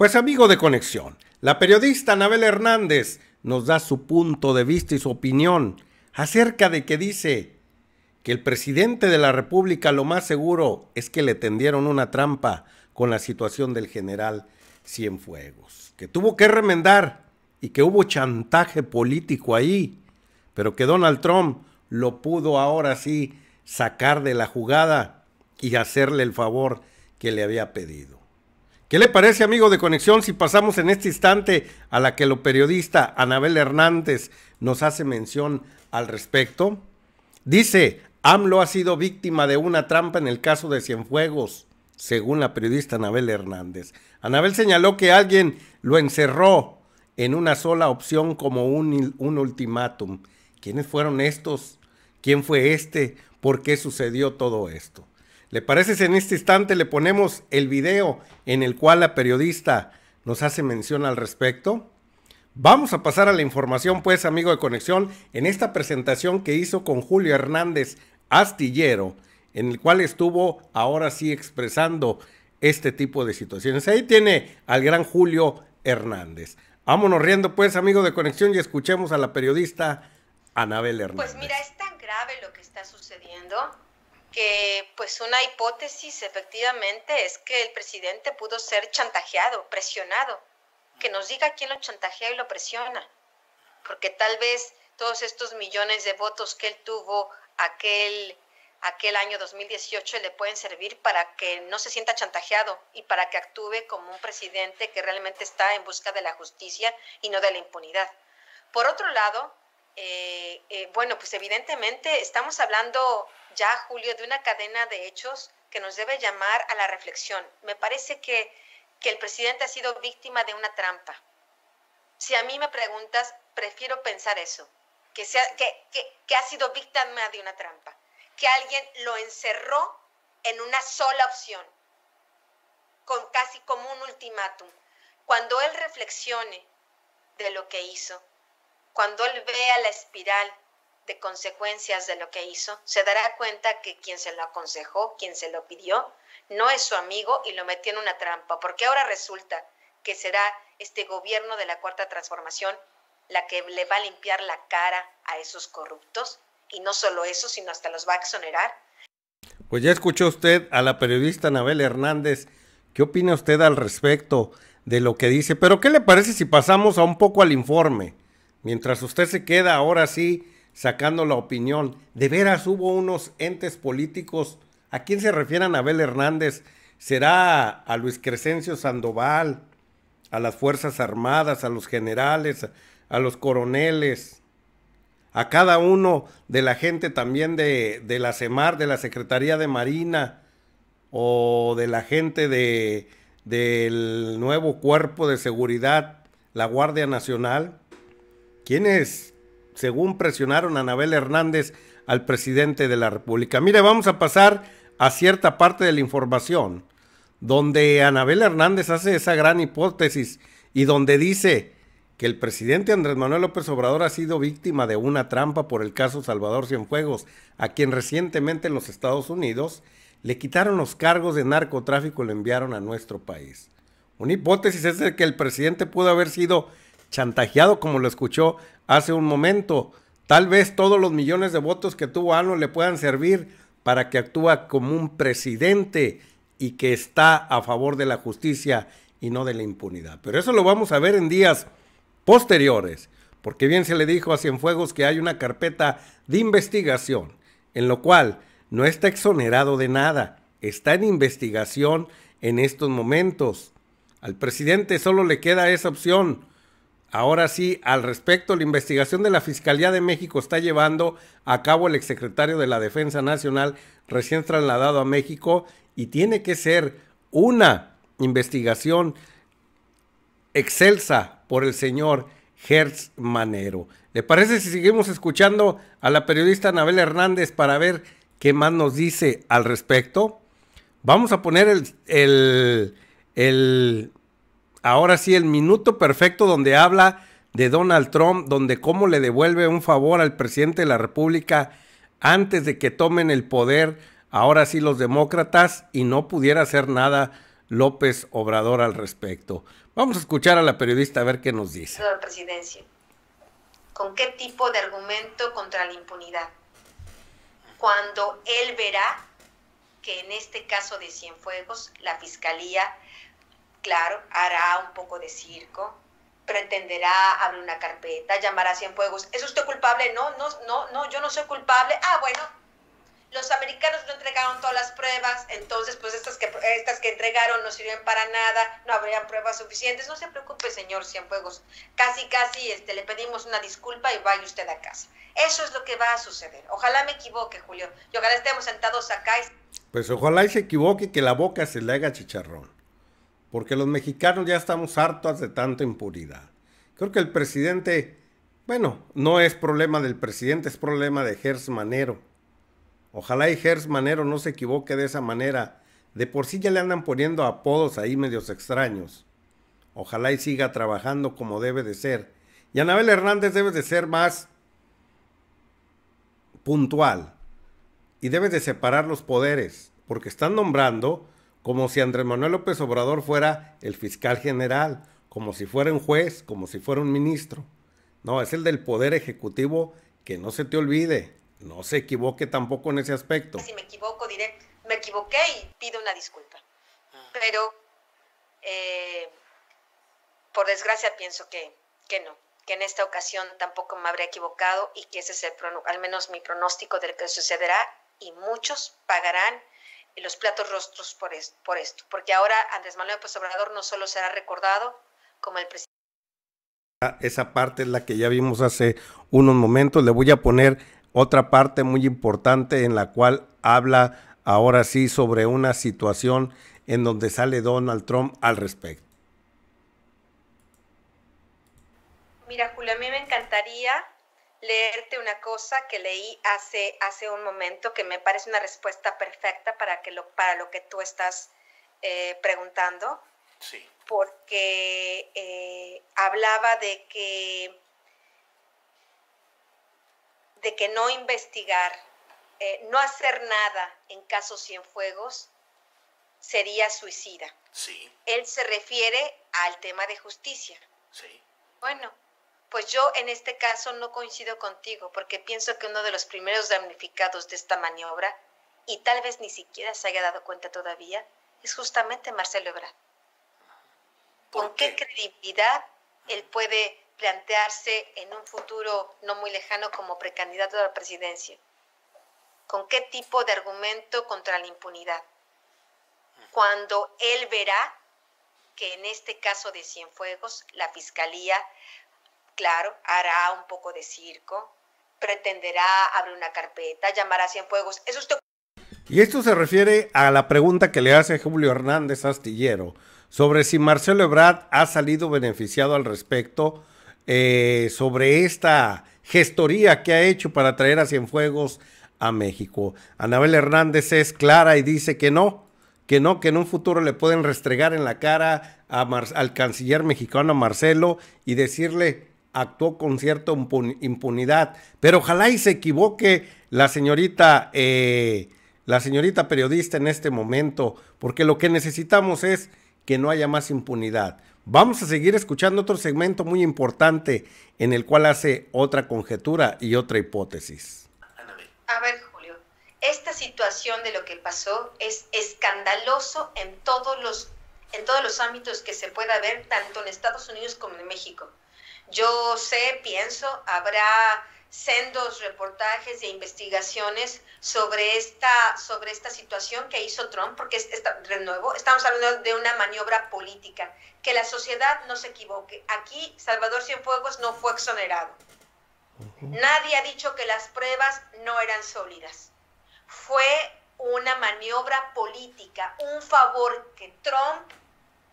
Pues amigo de conexión, la periodista Anabel Hernández nos da su punto de vista y su opinión acerca de que dice que el presidente de la República lo más seguro es que le tendieron una trampa con la situación del general Cienfuegos, que tuvo que remendar y que hubo chantaje político ahí, pero que Donald Trump lo pudo ahora sí sacar de la jugada y hacerle el favor que le había pedido. ¿Qué le parece, amigo de Conexión, si pasamos en este instante a la que lo periodista Anabel Hernández nos hace mención al respecto? Dice, AMLO ha sido víctima de una trampa en el caso de Cienfuegos, según la periodista Anabel Hernández. Anabel señaló que alguien lo encerró en una sola opción como un, un ultimátum. ¿Quiénes fueron estos? ¿Quién fue este? ¿Por qué sucedió todo esto? ¿Le parece si en este instante le ponemos el video en el cual la periodista nos hace mención al respecto? Vamos a pasar a la información, pues, amigo de Conexión, en esta presentación que hizo con Julio Hernández Astillero, en el cual estuvo ahora sí expresando este tipo de situaciones. Ahí tiene al gran Julio Hernández. Vámonos riendo, pues, amigo de Conexión, y escuchemos a la periodista Anabel Hernández. Pues mira, es tan grave lo que está sucediendo que pues una hipótesis efectivamente es que el presidente pudo ser chantajeado, presionado, que nos diga quién lo chantajea y lo presiona, porque tal vez todos estos millones de votos que él tuvo aquel, aquel año 2018 le pueden servir para que no se sienta chantajeado y para que actúe como un presidente que realmente está en busca de la justicia y no de la impunidad. Por otro lado, eh, eh, bueno, pues evidentemente estamos hablando ya, Julio, de una cadena de hechos que nos debe llamar a la reflexión. Me parece que, el presidente ha sido víctima de una trampa. Si a mí me preguntas, prefiero pensar eso, que, sea, que ha sido víctima de una trampa, que alguien lo encerró en una sola opción, con, casi como un ultimátum. Cuando él reflexione de lo que hizo, cuando él vea la espiral de consecuencias de lo que hizo, se dará cuenta que quien se lo aconsejó, quien se lo pidió, no es su amigo y lo metió en una trampa, porque ahora resulta que será este gobierno de la Cuarta Transformación la que le va a limpiar la cara a esos corruptos, y no solo eso, sino hasta los va a exonerar. Pues ya escuchó usted a la periodista Anabel Hernández. ¿Qué opina usted al respecto de lo que dice? Pero ¿qué le parece si pasamos a un poco al informe? Mientras usted se queda ahora sí sacando la opinión, de veras hubo unos entes políticos, ¿a quién se refieren Abel Hernández? ¿Será a Luis Crescencio Sandoval, a las Fuerzas Armadas, a los generales, a los coroneles, a cada uno de la gente también de, de la CEMAR, de la Secretaría de Marina o de la gente de, del nuevo cuerpo de seguridad, la Guardia Nacional? quienes, según presionaron a Anabel Hernández al presidente de la República. Mire, vamos a pasar a cierta parte de la información, donde Anabel Hernández hace esa gran hipótesis y donde dice que el presidente Andrés Manuel López Obrador ha sido víctima de una trampa por el caso Salvador Cienfuegos, a quien recientemente en los Estados Unidos le quitaron los cargos de narcotráfico y lo enviaron a nuestro país. Una hipótesis es de que el presidente pudo haber sido chantajeado como lo escuchó hace un momento. Tal vez todos los millones de votos que tuvo Ano le puedan servir para que actúe como un presidente y que está a favor de la justicia y no de la impunidad. Pero eso lo vamos a ver en días posteriores, porque bien se le dijo a Cienfuegos que hay una carpeta de investigación, en lo cual no está exonerado de nada, está en investigación en estos momentos. Al presidente solo le queda esa opción, Ahora sí, al respecto, la investigación de la Fiscalía de México está llevando a cabo el exsecretario de la Defensa Nacional recién trasladado a México y tiene que ser una investigación excelsa por el señor Hertz Manero. ¿Le parece si seguimos escuchando a la periodista Anabel Hernández para ver qué más nos dice al respecto? Vamos a poner el, el, el ahora sí, el minuto perfecto donde habla de Donald Trump, donde cómo le devuelve un favor al presidente de la República antes de que tomen el poder, ahora sí los demócratas, y no pudiera hacer nada López Obrador al respecto. Vamos a escuchar a la periodista a ver qué nos dice. La presidencia. ¿Con qué tipo de argumento contra la impunidad? Cuando él verá que en este caso de Cienfuegos, la fiscalía claro, hará un poco de circo, pretenderá abrir una carpeta, llamará a Cienfuegos. ¿Es usted culpable? No, no, no, no, yo no soy culpable. Ah, bueno, los americanos no entregaron todas las pruebas, entonces pues estas que, estas que entregaron no sirven para nada, no habrían pruebas suficientes. No se preocupe, señor Cienfuegos. Casi, casi este, le pedimos una disculpa y vaya usted a casa. Eso es lo que va a suceder. Ojalá me equivoque, Julio. Yo ojalá estemos sentados acá. Pues ojalá y se equivoque que la boca se le haga chicharrón porque los mexicanos ya estamos hartos de tanta impunidad. Creo que el presidente, bueno, no es problema del presidente, es problema de Gers Manero. Ojalá y Gers Manero no se equivoque de esa manera. De por sí ya le andan poniendo apodos ahí medios extraños. Ojalá y siga trabajando como debe de ser. Y Anabel Hernández debe de ser más puntual. Y debe de separar los poderes. Porque están nombrando como si Andrés Manuel López Obrador fuera el fiscal general, como si fuera un juez, como si fuera un ministro. No, es el del poder ejecutivo que no se te olvide, no se equivoque tampoco en ese aspecto. Si me equivoco, diré, me equivoqué y pido una disculpa. Ah. Pero, eh, por desgracia, pienso que, no, que en esta ocasión tampoco me habré equivocado y que ese es el, al menos mi pronóstico del que sucederá y muchos pagarán los platos rostros por, por esto, porque ahora Andrés Manuel López Obrador no solo será recordado como el presidente. Ah, esa parte es la que ya vimos hace unos momentos. Le voy a poner otra parte muy importante en la cual habla ahora sí sobre una situación en donde sale Donald Trump al respecto. Mira, Julio, a mí me encantaría leerte una cosa que leí hace, hace un momento que me parece una respuesta perfecta para, que lo, para lo que tú estás eh, preguntando. Sí. Porque eh, hablaba de que, de que no investigar, eh, no hacer nada en casos fuegos sería suicida. Sí. Él se refiere al tema de justicia. Sí. Bueno, pues yo en este caso no coincido contigo porque pienso que uno de los primeros damnificados de esta maniobra, y tal vez ni siquiera se haya dado cuenta todavía, es justamente Marcelo Ebrard. ¿Con qué? qué credibilidad él puede plantearse en un futuro no muy lejano como precandidato a la presidencia? ¿Con qué tipo de argumento contra la impunidad? Cuando él verá que en este caso de Cienfuegos, la Fiscalía claro, hará un poco de circo, pretenderá abrir una carpeta, llamará a Cienfuegos. Eso Y esto se refiere a la pregunta que le hace Julio Hernández Astillero sobre si Marcelo Ebrard ha salido beneficiado al respecto eh, sobre esta gestoría que ha hecho para traer a Cienfuegos a México. Anabel Hernández es clara y dice que no, que no, que en un futuro le pueden restregar en la cara al canciller mexicano Marcelo y decirle, actuó con cierta impunidad. Pero ojalá y se equivoque la señorita, eh, la señorita periodista en este momento, porque lo que necesitamos es que no haya más impunidad. Vamos a seguir escuchando otro segmento muy importante en el cual hace otra conjetura y otra hipótesis. A ver, Julio, esta situación de lo que pasó es escandaloso en todos los, en todos los ámbitos que se pueda ver, tanto en Estados Unidos como en México. Yo sé, pienso, habrá sendos reportajes e investigaciones sobre esta, sobre esta situación que hizo Trump, porque es, de nuevo estamos hablando de una maniobra política, que la sociedad no se equivoque. Aquí Salvador Cienfuegos no fue exonerado. Nadie ha dicho que las pruebas no eran sólidas. Fue una maniobra política, un favor que Trump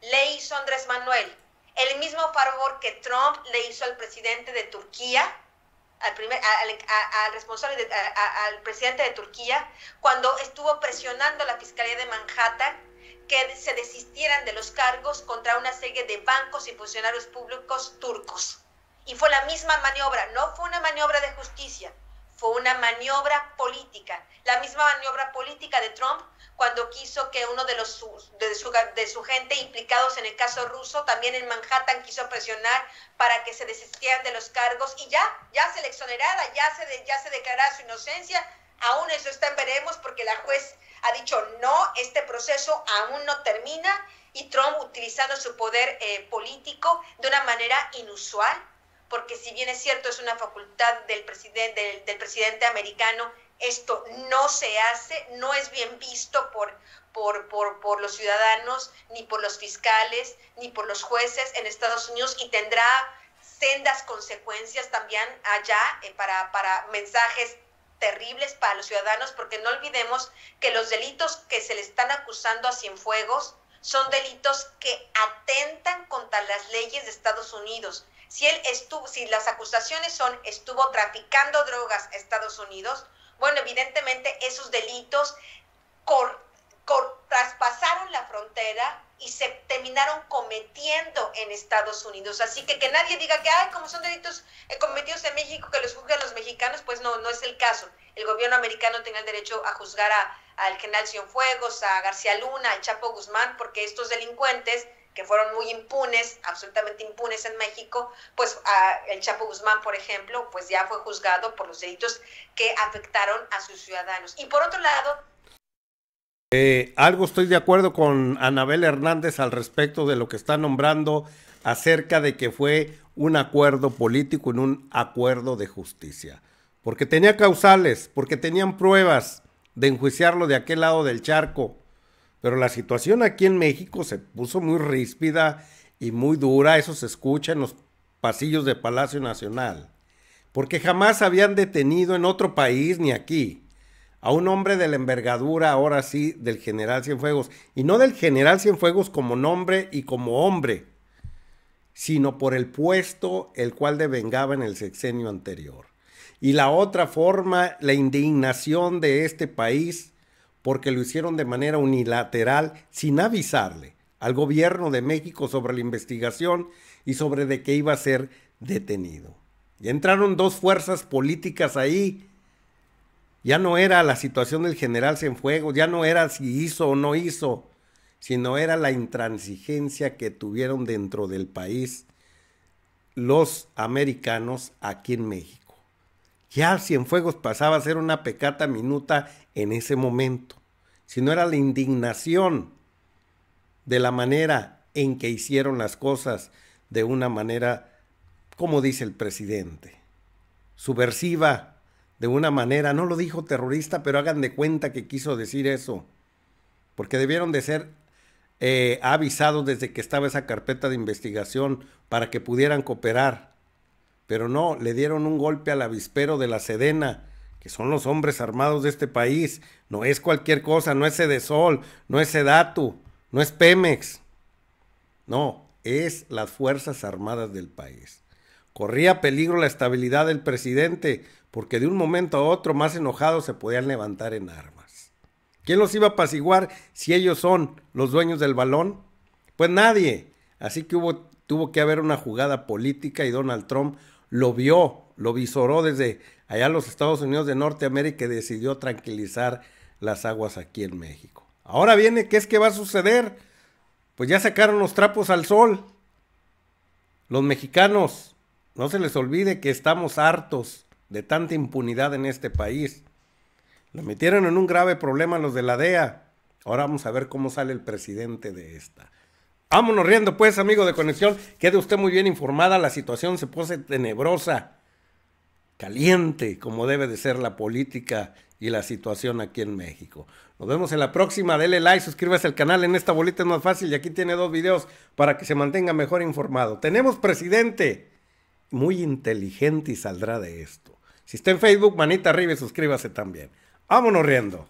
le hizo a Andrés Manuel el mismo favor que Trump le hizo al presidente de Turquía, al, al, responsable, al presidente de Turquía, cuando estuvo presionando a la Fiscalía de Manhattan que se desistieran de los cargos contra una serie de bancos y funcionarios públicos turcos. Y fue la misma maniobra, no fue una maniobra de justicia, fue una maniobra política. La misma maniobra política de Trump cuando quiso que uno de los de su, de su gente implicados en el caso ruso, también en Manhattan, quiso presionar para que se desistieran de los cargos y ya, ya se le exonerara, ya se, ya se declarara su inocencia. Aún eso está en veremos porque la juez ha dicho no, este proceso aún no termina y Trump utilizando su poder eh, político de una manera inusual, porque si bien es cierto es una facultad del, presidente del presidente americano esto no se hace, no es bien visto por, los ciudadanos, ni por los fiscales, ni por los jueces en Estados Unidos y tendrá sendas consecuencias también allá eh, para, mensajes terribles para los ciudadanos, porque no olvidemos que los delitos que se le están acusando a Cienfuegos son delitos que atentan contra las leyes de Estados Unidos. Si él estuvo, si las acusaciones son estuvo traficando drogas a Estados Unidos, bueno, evidentemente esos delitos traspasaron la frontera y se terminaron cometiendo en Estados Unidos. Así que que nadie diga que, ay, como son delitos eh, cometidos en México, que los juzguen los mexicanos, pues no, no es el caso. El gobierno americano tiene el derecho a juzgar al a general Cienfuegos, a García Luna, al Chapo Guzmán, porque estos delincuentes que fueron muy impunes, absolutamente impunes en México, pues el Chapo Guzmán, por ejemplo, pues ya fue juzgado por los delitos que afectaron a sus ciudadanos. Y por otro lado... Eh, algo estoy de acuerdo con Anabel Hernández al respecto de lo que está nombrando acerca de que fue un acuerdo político en un acuerdo de justicia. Porque tenía causales, porque tenían pruebas de enjuiciarlo de aquel lado del charco pero la situación aquí en México se puso muy ríspida y muy dura, eso se escucha en los pasillos de Palacio Nacional, porque jamás habían detenido en otro país ni aquí a un hombre de la envergadura, ahora sí, del general Cienfuegos, y no del general Cienfuegos como nombre y como hombre, sino por el puesto el cual devengaba en el sexenio anterior. Y la otra forma, la indignación de este país porque lo hicieron de manera unilateral sin avisarle al gobierno de México sobre la investigación y sobre de qué iba a ser detenido. Y entraron dos fuerzas políticas ahí. Ya no era la situación del general Cienfuegos, ya no era si hizo o no hizo, sino era la intransigencia que tuvieron dentro del país los americanos aquí en México. Ya Cienfuegos pasaba a ser una pecata minuta en ese momento, si no era la indignación de la manera en que hicieron las cosas, de una manera, como dice el presidente, subversiva, de una manera, no lo dijo terrorista, pero hagan de cuenta que quiso decir eso, porque debieron de ser eh, avisados desde que estaba esa carpeta de investigación para que pudieran cooperar pero no, le dieron un golpe al avispero de la Sedena, que son los hombres armados de este país. No es cualquier cosa, no es Sol, no es Sedatu, no es Pemex. No, es las Fuerzas Armadas del país. Corría peligro la estabilidad del presidente, porque de un momento a otro más enojados se podían levantar en armas. ¿Quién los iba a apaciguar si ellos son los dueños del balón? Pues nadie. Así que hubo, tuvo que haber una jugada política y Donald Trump lo vio, lo visoró desde allá los Estados Unidos de Norteamérica y decidió tranquilizar las aguas aquí en México. Ahora viene, ¿qué es que va a suceder? Pues ya sacaron los trapos al sol. Los mexicanos, no se les olvide que estamos hartos de tanta impunidad en este país. Lo metieron en un grave problema los de la DEA. Ahora vamos a ver cómo sale el presidente de esta. Vámonos riendo, pues, amigo de conexión. Quede usted muy bien informada. La situación se pose tenebrosa, caliente, como debe de ser la política y la situación aquí en México. Nos vemos en la próxima. Dele like, suscríbase al canal. En esta bolita es más fácil. Y aquí tiene dos videos para que se mantenga mejor informado. Tenemos presidente muy inteligente y saldrá de esto. Si está en Facebook, manita arriba y suscríbase también. Vámonos riendo.